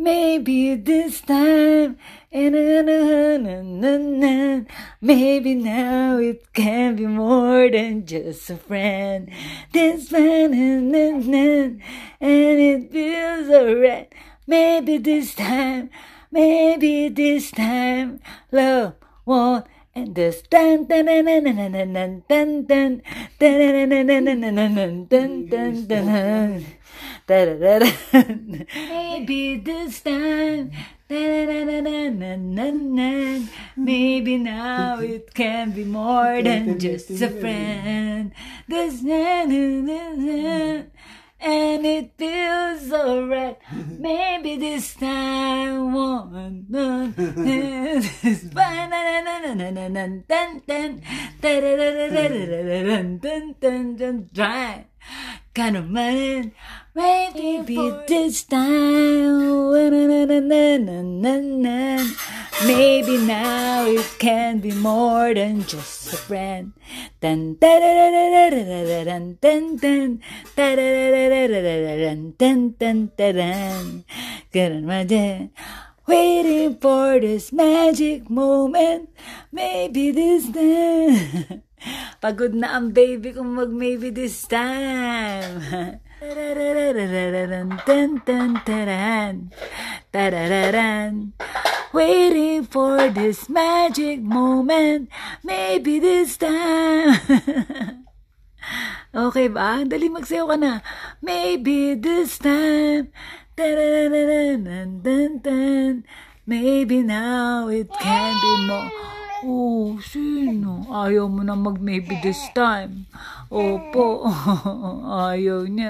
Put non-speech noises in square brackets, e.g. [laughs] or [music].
Maybe this time, na, na, na, na, na. maybe now it can be more than just a friend. This time, na, na, na, and it feels alright. Maybe this time, maybe this time, love won't and this dun dun dun dun dun dun dun dun dun dun dun dun dun dun dun dun dun Maybe this time, Da, da, da, Maybe this time. Maybe now it can be more than just a friend. This and it feels alright. Maybe this time won't. Try. Kind of man, maybe this time. Maybe now it can be more than just a friend. Dun, da, da, da, da, da, da, dun, Waiting for this magic moment. Maybe this time. Pagod na ang baby kung mag maybe this time. Tararararararan, tan tan Waiting for this magic moment, maybe this time. [laughs] okay ba? Dali magsayo ka na. Maybe this time. Tararararan, tan Maybe now it can be more. Oh, sino? Ayaw mo na mag-maybe this time. Opo, [laughs] ayaw niya.